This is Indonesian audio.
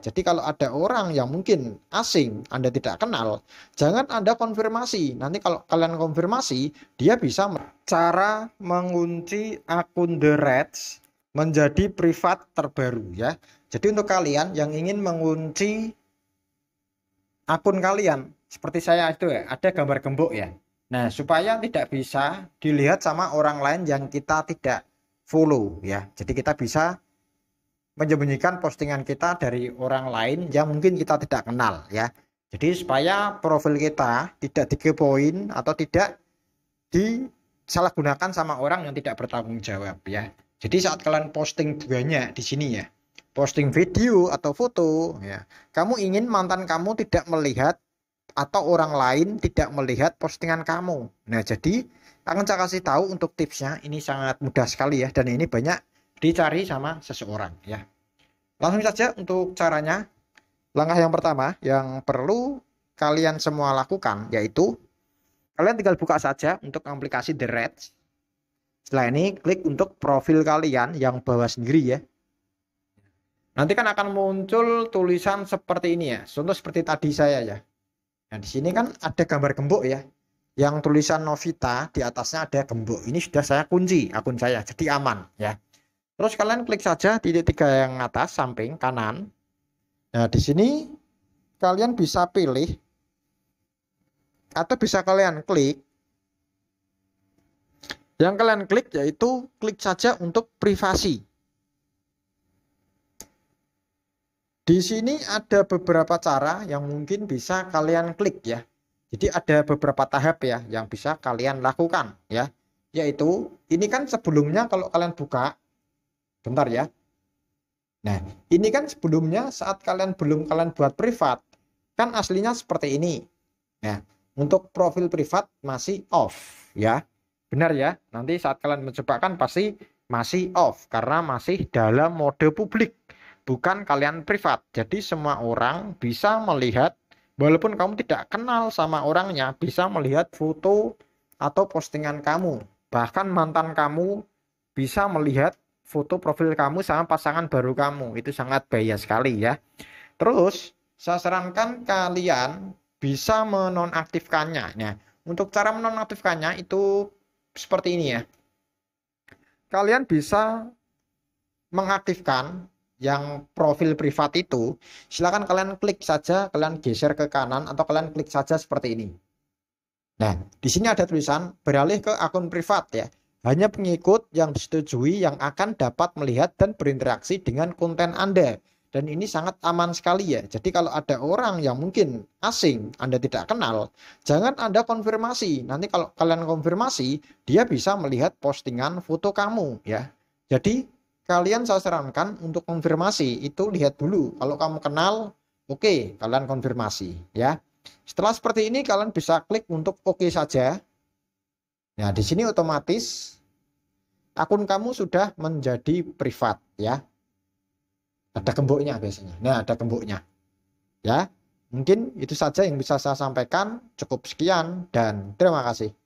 Jadi kalau ada orang yang mungkin asing, Anda tidak kenal, jangan Anda konfirmasi. Nanti kalau kalian konfirmasi, dia bisa cara mengunci akun The Reds menjadi privat terbaru ya. Jadi untuk kalian yang ingin mengunci akun kalian, seperti saya itu ya, ada gambar gembok ya. Nah, supaya tidak bisa dilihat sama orang lain yang kita tidak follow ya. Jadi kita bisa menyembunyikan postingan kita dari orang lain yang mungkin kita tidak kenal ya. Jadi supaya profil kita tidak dikepoin atau tidak disalahgunakan sama orang yang tidak bertanggung jawab ya. Jadi saat kalian posting banyak di sini ya, posting video atau foto ya, kamu ingin mantan kamu tidak melihat atau orang lain tidak melihat postingan kamu. Nah, jadi akan saya kasih tahu untuk tipsnya ini sangat mudah sekali ya dan ini banyak dicari sama seseorang ya. Langsung saja untuk caranya. Langkah yang pertama yang perlu kalian semua lakukan yaitu kalian tinggal buka saja untuk aplikasi The Red. Setelah ini klik untuk profil kalian yang bawah sendiri ya. Nanti kan akan muncul tulisan seperti ini ya. Contoh seperti tadi saya ya. Nah, di sini kan ada gambar gembok ya. Yang tulisan Novita di atasnya ada gembok. Ini sudah saya kunci akun saya, jadi aman ya. Terus kalian klik saja titik tiga yang atas samping kanan. Nah, di sini kalian bisa pilih atau bisa kalian klik. Yang kalian klik yaitu klik saja untuk privasi. Di sini ada beberapa cara yang mungkin bisa kalian klik ya. Jadi ada beberapa tahap ya yang bisa kalian lakukan ya. Yaitu ini kan sebelumnya kalau kalian buka Bentar ya. Nah, ini kan sebelumnya saat kalian belum kalian buat privat, kan aslinya seperti ini. Nah, untuk profil privat masih off ya. Benar ya, nanti saat kalian mencoba kan pasti masih off karena masih dalam mode publik, bukan kalian privat. Jadi semua orang bisa melihat walaupun kamu tidak kenal sama orangnya, bisa melihat foto atau postingan kamu. Bahkan mantan kamu bisa melihat foto profil kamu sama pasangan baru kamu. Itu sangat bahaya sekali ya. Terus saya sarankan kalian bisa menonaktifkannya. Nah, untuk cara menonaktifkannya itu seperti ini ya. Kalian bisa mengaktifkan yang profil privat itu, silahkan kalian klik saja, kalian geser ke kanan atau kalian klik saja seperti ini. Nah, di sini ada tulisan beralih ke akun privat ya. Hanya pengikut yang disetujui yang akan dapat melihat dan berinteraksi dengan konten Anda. Dan ini sangat aman sekali ya. Jadi kalau ada orang yang mungkin asing, Anda tidak kenal, jangan Anda konfirmasi. Nanti kalau kalian konfirmasi, dia bisa melihat postingan foto kamu ya. Jadi kalian saya sarankan untuk konfirmasi itu lihat dulu. Kalau kamu kenal, oke, okay, kalian konfirmasi ya. Setelah seperti ini kalian bisa klik untuk oke okay saja Nah, di sini otomatis akun kamu sudah menjadi privat ya. Ada gemboknya biasanya. Nah, ada gemboknya. Ya. Mungkin itu saja yang bisa saya sampaikan. Cukup sekian dan terima kasih.